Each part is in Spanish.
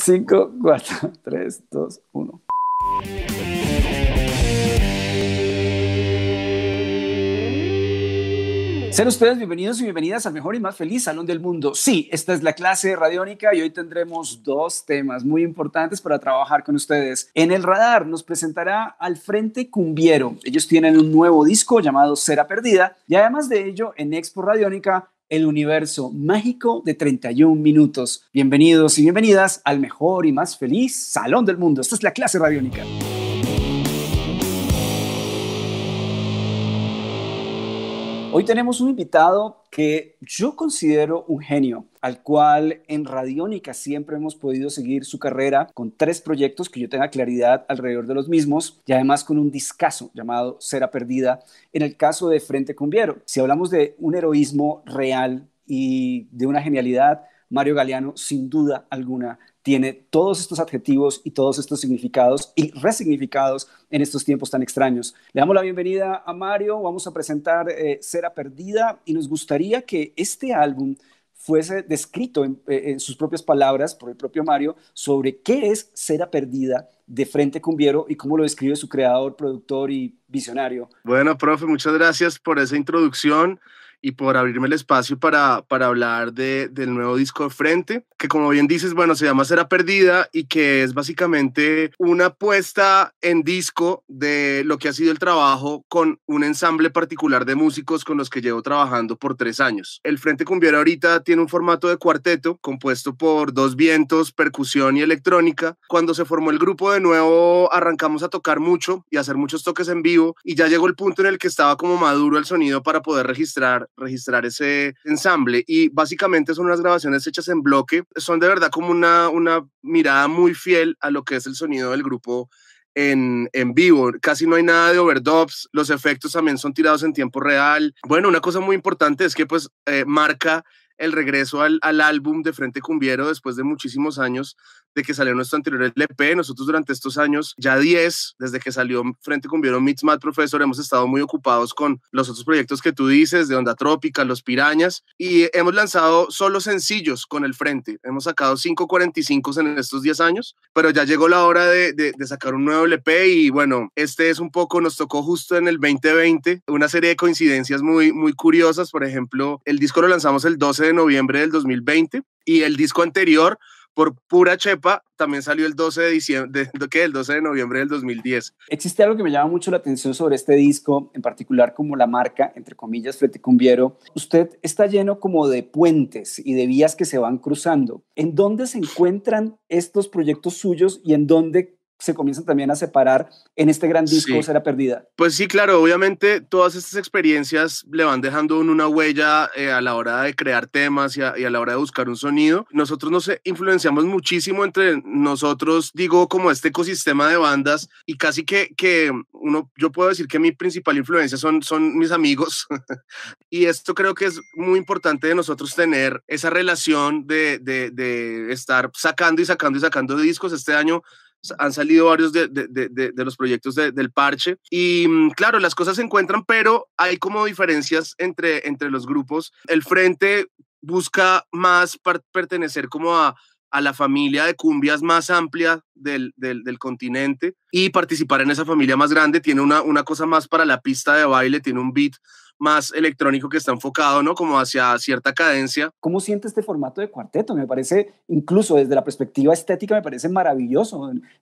5, 4, 3, 2, 1. Sean ustedes bienvenidos y bienvenidas al mejor y más feliz salón del mundo. Sí, esta es la clase radiónica y hoy tendremos dos temas muy importantes para trabajar con ustedes. En el radar nos presentará al Frente Cumbiero. Ellos tienen un nuevo disco llamado Cera Perdida y además de ello en Expo Radiónica el universo mágico de 31 minutos. Bienvenidos y bienvenidas al mejor y más feliz salón del mundo. Esta es la clase radiónica. Hoy tenemos un invitado que yo considero un genio, al cual en Radiónica siempre hemos podido seguir su carrera con tres proyectos que yo tenga claridad alrededor de los mismos y además con un discazo llamado Cera Perdida en el caso de Frente con Cumbiero. Si hablamos de un heroísmo real y de una genialidad, Mario Galeano sin duda alguna tiene todos estos adjetivos y todos estos significados y resignificados en estos tiempos tan extraños. Le damos la bienvenida a Mario, vamos a presentar eh, Cera Perdida y nos gustaría que este álbum fuese descrito en, eh, sus propias palabras por el propio Mario sobre qué es Cera Perdida de Frente Cumbiero y cómo lo describe su creador, productor y visionario. Bueno, profe, muchas gracias por esa introducción y por abrirme el espacio para, para hablar de, del nuevo disco de Frente, que como bien dices, bueno, se llama Será Perdida y que es básicamente una puesta en disco de lo que ha sido el trabajo con un ensamble particular de músicos con los que llevo trabajando por tres años. El Frente Cumbiera ahorita tiene un formato de cuarteto compuesto por dos vientos, percusión y electrónica. Cuando se formó el grupo de nuevo, arrancamos a tocar mucho y a hacer muchos toques en vivo y ya llegó el punto en el que estaba como maduro el sonido para poder registrar registrar ese ensamble. Y básicamente son unas grabaciones hechas en bloque. Son de verdad como una, una mirada muy fiel a lo que es el sonido del grupo en, vivo. Casi no hay nada de overdubs. Los efectos también son tirados en tiempo real. Bueno, una cosa muy importante es que pues eh, marca el regreso al, al, álbum de Frente Cumbiero después de muchísimos años, de que salió nuestro anterior LP. Nosotros durante estos años, ya 10, desde que salió Frente con Vieron Meets Mad Professor, hemos estado muy ocupados con los otros proyectos que tú dices, de Onda Trópica, Los Pirañas, y hemos lanzado solo sencillos con el Frente. Hemos sacado 5.45 en estos 10 años, pero ya llegó la hora de, de, sacar un nuevo LP y bueno, este es un poco, nos tocó justo en el 2020, una serie de coincidencias muy, muy curiosas. Por ejemplo, el disco lo lanzamos el 12 de noviembre del 2020 y el disco anterior por pura chepa, también salió el 12 de, diciembre, de, ¿qué? El 12 de noviembre del 2010. Existe algo que me llama mucho la atención sobre este disco, en particular como la marca, entre comillas, Fleticumbiero. Usted está lleno como de puentes y de vías que se van cruzando. ¿En dónde se encuentran estos proyectos suyos y en dónde se comienzan también a separar en este gran disco Será Perdida. Pues sí, claro, obviamente todas estas experiencias le van dejando una huella eh, a la hora de crear temas y a, la hora de buscar un sonido. Nosotros nos eh, influenciamos muchísimo entre nosotros, digo, como este ecosistema de bandas y casi que, que uno, yo puedo decir que mi principal influencia son, son mis amigos y esto creo que es muy importante de nosotros tener esa relación de, de estar sacando y sacando y sacando discos este año han salido varios de, los proyectos del parche. Y mm, claro, las cosas se encuentran, pero hay como diferencias entre, entre los grupos. El frente busca más pertenecer como a, a la familia de cumbias más amplia del, del, continente y participar en esa familia más grande. Tiene una, una cosa más para la pista de baile, tiene un beat más electrónico que está enfocado, ¿no? Como hacia cierta cadencia. ¿Cómo siente este formato de cuarteto? Me parece, incluso desde la perspectiva estética, me parece maravilloso.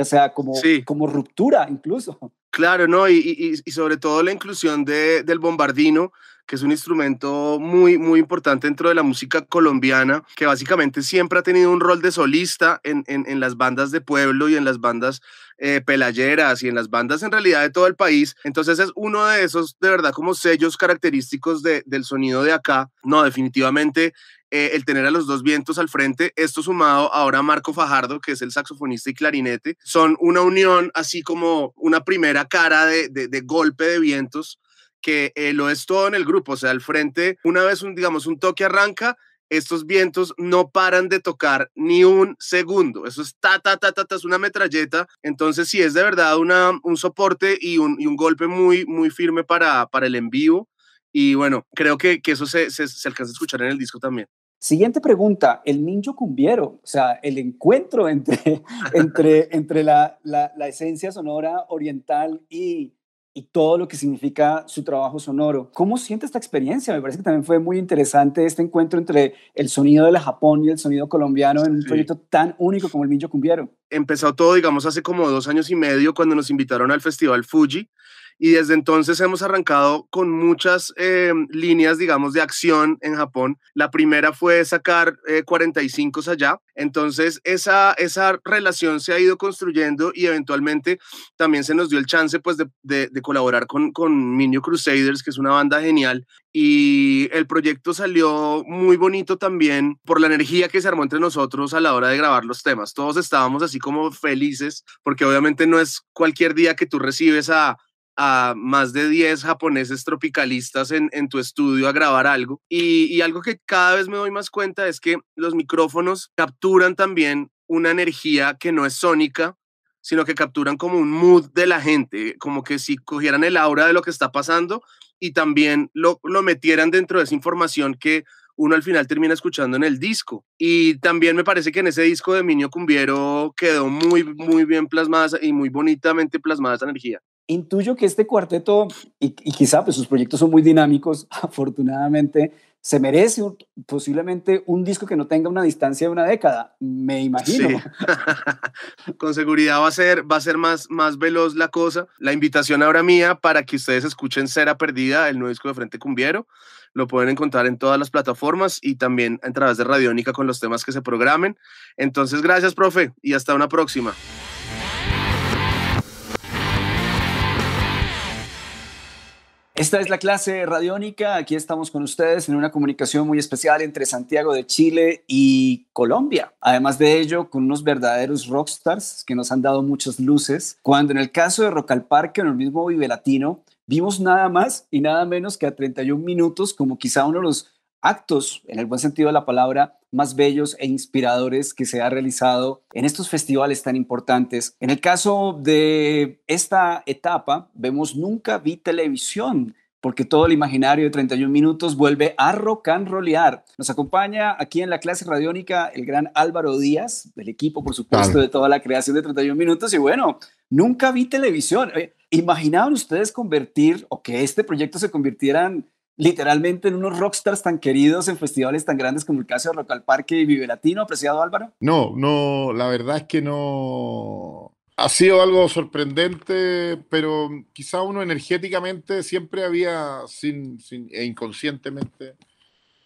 O sea, como, como ruptura incluso. Claro, ¿no? Y, y, y sobre todo la inclusión de, del bombardino, que es un instrumento muy, muy importante dentro de la música colombiana, que básicamente siempre ha tenido un rol de solista en, en, las bandas de pueblo y en las bandas eh, pelayeras y en las bandas en realidad de todo el país. Entonces es uno de esos, de verdad, como sellos característicos del sonido de acá. No, definitivamente eh, el tener a los dos vientos al frente, esto sumado ahora a Marco Fajardo, que es el saxofonista y clarinete, son una unión así como una primera cara de golpe de vientos que eh, lo es todo en el grupo, o sea, al frente, una vez un, digamos, un toque arranca, estos vientos no paran de tocar ni un segundo. Eso es ta, ta, ta, ta, ta es una metralleta. Entonces, sí, es de verdad una, un soporte y un, un golpe muy, muy firme para, para el en vivo. Y bueno, creo que, eso se, se, alcanza a escuchar en el disco también. Siguiente pregunta, el ninjo cumbiero, o sea, el encuentro entre, entre, entre la, la, la esencia sonora oriental y y todo lo que significa su trabajo sonoro. ¿Cómo siente esta experiencia? Me parece que también fue muy interesante este encuentro entre el sonido de la Japón y el sonido colombiano en un proyecto tan único como el Minjo Cumbiero. Empezó todo, digamos, hace como dos años y medio cuando nos invitaron al Festival Fuji y desde entonces hemos arrancado con muchas eh, líneas, digamos, de acción en Japón. La primera fue sacar 45 eh, allá, entonces esa, esa relación se ha ido construyendo y eventualmente también se nos dio el chance pues de colaborar con, con Minio Crusaders, que es una banda genial. Y el proyecto salió muy bonito también por la energía que se armó entre nosotros a la hora de grabar los temas. Todos estábamos así como felices, porque obviamente no es cualquier día que tú recibes a más de 10 japoneses tropicalistas en, tu estudio a grabar algo. Y, y, algo que cada vez me doy más cuenta es que los micrófonos capturan también una energía que no es sónica, sino que capturan como un mood de la gente, como que si cogieran el aura de lo que está pasando y también lo, lo metieran dentro de esa información que uno al final termina escuchando en el disco. Y también me parece que en ese disco de Minio Cumbiero quedó muy, muy bien plasmada y muy bonitamente plasmada esa energía. Intuyo que este cuarteto, y, y quizá pues sus proyectos son muy dinámicos, afortunadamente, se merece posiblemente un disco que no tenga una distancia de una década, me imagino. Con seguridad va a ser, va a ser más, más veloz la cosa. La invitación ahora mía para que ustedes escuchen Cera Perdida, el nuevo disco de Frente Cumbiero. Lo pueden encontrar en todas las plataformas y también a través de Radiónica con los temas que se programen. Entonces, gracias, profe, y hasta una próxima. Esta es la clase radiónica. Aquí estamos con ustedes en una comunicación muy especial entre Santiago de Chile y Colombia. Además de ello, con unos verdaderos rockstars que nos han dado muchas luces. Cuando en el caso de Rock al Parque, en el mismo Vive Latino, vimos nada más y nada menos que a 31 minutos, como quizá uno de los actos, en el buen sentido de la palabra, más bellos e inspiradores que se ha realizado en estos festivales tan importantes. En el caso de esta etapa, vemos Nunca vi televisión, porque todo el imaginario de 31 minutos vuelve a rock and rollear. Nos acompaña aquí en la clase radiónica el gran Álvaro Díaz, del equipo, por supuesto, de toda la creación de 31 minutos. Y bueno, Nunca vi televisión. ¿Imaginaban ustedes convertir o que este proyecto se convirtieran...? en literalmente en unos rockstars tan queridos en festivales tan grandes como el caso de Rock Parque y Vive Latino, apreciado Álvaro? No, no, la verdad es que no. Ha sido algo sorprendente, pero quizá uno energéticamente siempre había, sin, sin e inconscientemente,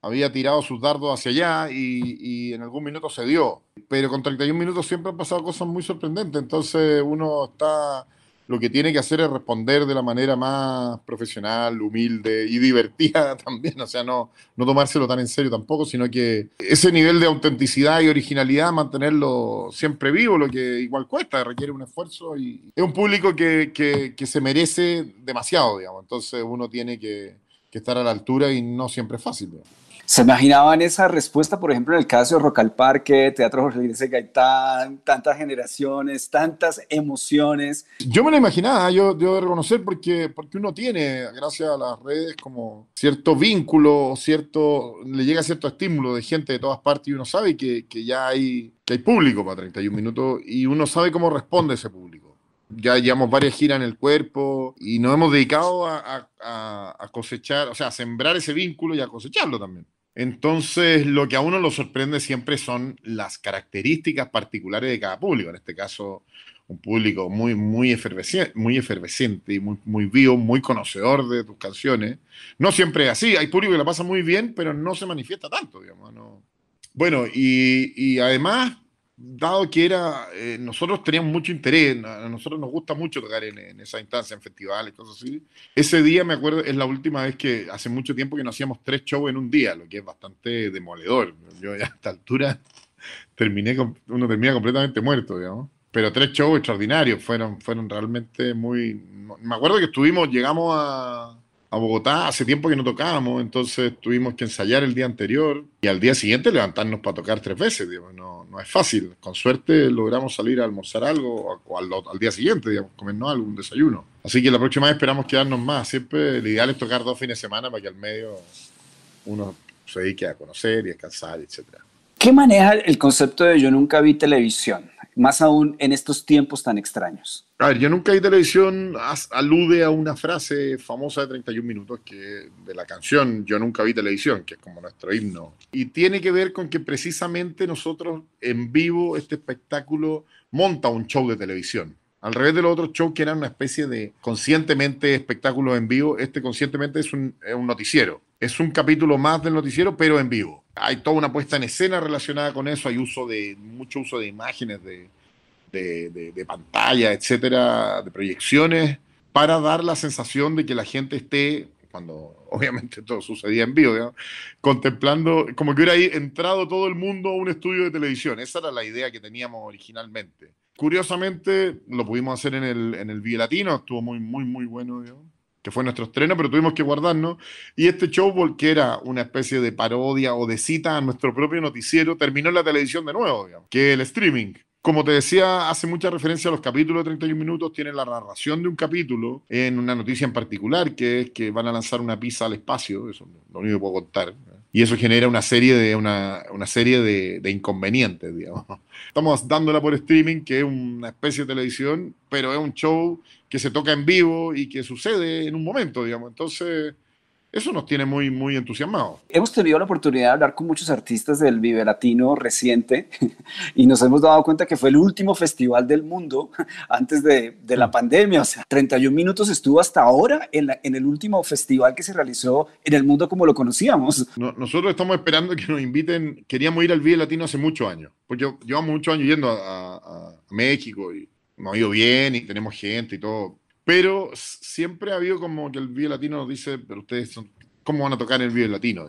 había tirado sus dardos hacia allá y, y, en algún minuto se dio. Pero con 31 minutos siempre han pasado cosas muy sorprendentes, entonces uno está lo que tiene que hacer es responder de la manera más profesional, humilde y divertida también, o sea, no, tomárselo tan en serio tampoco, sino que ese nivel de autenticidad y originalidad, mantenerlo siempre vivo, lo que igual cuesta, requiere un esfuerzo y es un público que, que, se merece demasiado, digamos, entonces uno tiene que, que estar a la altura y no siempre es fácil. Digamos. ¿Se imaginaban esa respuesta, por ejemplo, en el caso de Rock al Parque, Teatro Jorge Luis Gaitán, tantas generaciones, tantas emociones? Yo me lo imaginaba, yo debo reconocer, porque, porque uno tiene, gracias a las redes, como cierto vínculo, cierto, le llega cierto estímulo de gente de todas partes y uno sabe que, que ya hay, hay público para 31 minutos y uno sabe cómo responde ese público ya llevamos varias giras en el cuerpo y nos hemos dedicado a, a, a, cosechar, o sea, a sembrar ese vínculo y a cosecharlo también. Entonces, lo que a uno lo sorprende siempre son las características particulares de cada público. En este caso, un público muy, muy, efervescente, muy efervescente y muy, vivo, muy conocedor de tus canciones. No siempre es así. Hay público que la pasa muy bien, pero no se manifiesta tanto, digamos. Bueno, y, y además dado que era, eh, nosotros teníamos mucho interés, a nosotros nos gusta mucho tocar en, esa instancia, en festivales, cosas así. Ese día, me acuerdo, es la última vez que hace mucho tiempo que no hacíamos tres shows en un día, lo que es bastante demoledor. Yo a esta altura terminé, uno termina completamente muerto, digamos. Pero tres shows extraordinarios, fueron, fueron realmente muy... Me acuerdo que estuvimos, llegamos a a Bogotá. Hace tiempo que no tocábamos, entonces tuvimos que ensayar el día anterior y al día siguiente levantarnos para tocar tres veces. No, no es fácil. Con suerte logramos salir a almorzar algo o al, día siguiente, digamos, comernos algún un desayuno. Así que la próxima vez esperamos quedarnos más. Siempre el ideal es tocar dos fines de semana para que al medio uno se dedique a conocer y a descansar, etc. ¿Qué maneja el concepto de yo nunca vi televisión? más aún en estos tiempos tan extraños. A ver, yo nunca Vi televisión alude a una frase famosa de 31 minutos que de la canción Yo nunca vi televisión, que es como nuestro himno. Y tiene que ver con que precisamente nosotros en vivo este espectáculo monta un show de televisión. Al revés de los otros shows que eran una especie de conscientemente espectáculo en vivo, este conscientemente es un, noticiero. Es un capítulo más del noticiero, pero en vivo. Hay toda una puesta en escena relacionada con eso, hay uso de, mucho uso de imágenes, de, de, pantalla, etcétera, de proyecciones, para dar la sensación de que la gente esté, cuando obviamente todo sucedía en vivo, contemplando, como que hubiera entrado todo el mundo a un estudio de televisión. Esa era la idea que teníamos originalmente. Curiosamente, lo pudimos hacer en el, en Latino, estuvo muy, muy, muy bueno, que fue nuestro estreno, pero tuvimos que guardarnos. Y este show, que era una especie de parodia o de cita a nuestro propio noticiero, terminó en la televisión de nuevo, digamos, que el streaming. Como te decía, hace mucha referencia a los capítulos de 31 minutos, tiene la narración de un capítulo en una noticia en particular, que es que van a lanzar una pizza al espacio, eso es lo único puedo contar. ¿eh? y eso genera una serie de, una, serie de, inconvenientes, digamos. Estamos dándola por streaming, que es una especie de televisión, pero es un show que se toca en vivo y que sucede en un momento, digamos. Entonces, eso nos tiene muy, muy entusiasmados. Hemos tenido la oportunidad de hablar con muchos artistas del Vive Latino reciente y nos hemos dado cuenta que fue el último festival del mundo antes de, de la mm. pandemia. O sea, 31 minutos estuvo hasta ahora en, en, el último festival que se realizó en el mundo como lo conocíamos. nosotros estamos esperando que nos inviten. Queríamos ir al Vive Latino hace muchos años. porque yo llevamos muchos años yendo a, a México y nos ha ido bien y tenemos gente y todo pero siempre ha habido como que el vive latino nos dice, pero ustedes son, ¿cómo van a tocar el vive latino?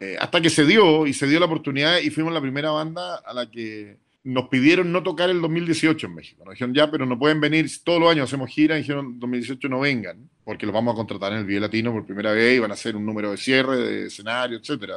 Eh, hasta que se dio y se dio la oportunidad y fuimos la primera banda a la que nos pidieron no tocar el 2018 en México. Nos dijeron, ya, pero no pueden venir, todos los años hacemos gira, y dijeron, 2018 no vengan, porque los vamos a contratar en el Vive Latino por primera vez y van a hacer un número de cierre, de escenario, etcétera,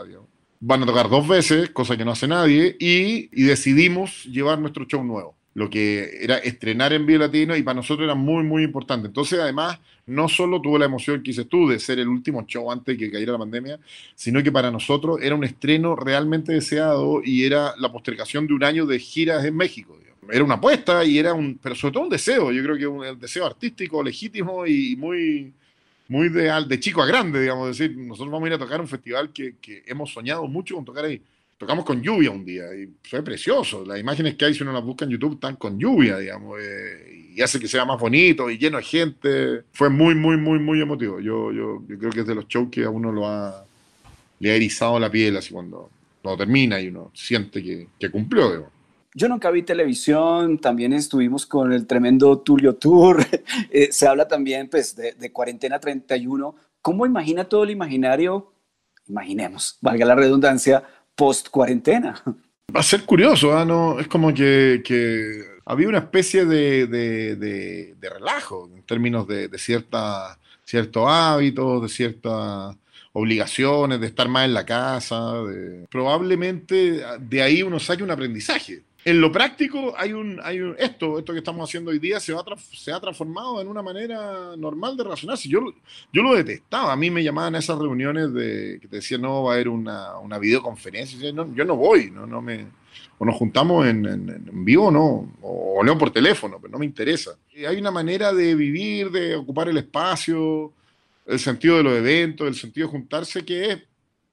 Van a tocar dos veces, cosa que no hace nadie, y decidimos llevar nuestro show nuevo lo que era estrenar en Vivo Latino y para nosotros era muy, muy importante. Entonces, además, no solo tuvo la emoción que tú de ser el último show antes de que cayera la pandemia, sino que para nosotros era un estreno realmente deseado y era la postergación de un año de giras en México. Era una apuesta y era un, pero sobre todo un deseo, yo creo que un, un deseo artístico, legítimo y muy, muy de, de chico a grande, digamos, decir, nosotros vamos a ir a tocar un festival que, que hemos soñado mucho con tocar ahí tocamos con lluvia un día y fue precioso. Las imágenes que hay, si uno las busca en YouTube, están con lluvia, digamos, eh, y hace que sea más bonito y lleno de gente. Fue muy, muy, muy, muy emotivo. Yo, yo, creo que es de los shows a uno lo ha, le ha erizado la piel, así cuando, cuando termina y uno siente que, cumplió, Yo nunca vi televisión, también estuvimos con el tremendo Tulio Tour, eh, se habla también pues, de, de Cuarentena 31. ¿Cómo imagina todo el imaginario? Imaginemos, valga la redundancia, post cuarentena. Va a ser curioso, ¿ah? no, es como que, había una especie de, relajo en términos de, cierta, ciertos hábitos, de ciertas obligaciones, de estar más en la casa. Probablemente de ahí uno saque un aprendizaje en lo práctico, hay un, hay un, esto, esto que estamos haciendo hoy día se, va, se ha transformado en una manera normal de relacionarse. Yo, yo lo detestaba. A mí me llamaban a esas reuniones de que te decían, no, va a haber una, videoconferencia. Yo no, voy, no, no me, o nos juntamos en, en, vivo no, o, leo por teléfono, pero no me interesa. Hay una manera de vivir, de ocupar el espacio, el sentido de los eventos, el sentido de juntarse que es,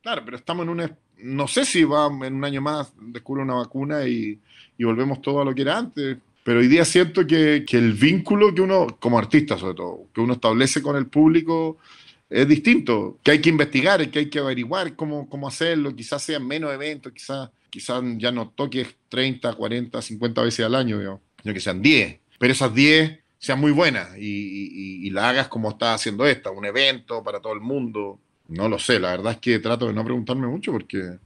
claro, pero estamos en espacio no sé si va en un año más, descubre una vacuna y, volvemos todo a lo que era antes. Pero hoy día siento que, que, el vínculo que uno, como artista sobre todo, que uno establece con el público es distinto, que hay que investigar, que hay que averiguar cómo, hacerlo, quizás sean menos eventos, quizás, quizás ya no toques 30, 40, 50 veces al año, sino que sean 10, pero esas 10 sean muy buenas y, y, y la hagas como está haciendo esta, un evento para todo el mundo, no lo sé, la verdad es que trato de no preguntarme mucho porque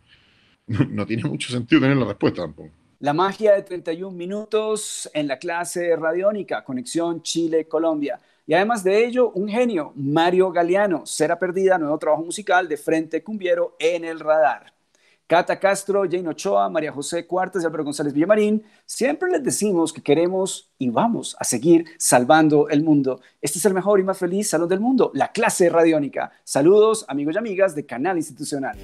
no tiene mucho sentido tener la respuesta tampoco. La magia de 31 minutos en la clase radiónica, conexión Chile-Colombia. Y además de ello, un genio, Mario Galeano, será Perdida, nuevo trabajo musical de Frente Cumbiero en el radar. Cata Castro, Jane Ochoa, María José Cuartas y Álvaro González Villamarín, siempre les decimos que queremos y vamos a seguir salvando el mundo. Este es el mejor y más feliz salón del mundo, la clase radiónica. Saludos, amigos y amigas de Canal Institucional.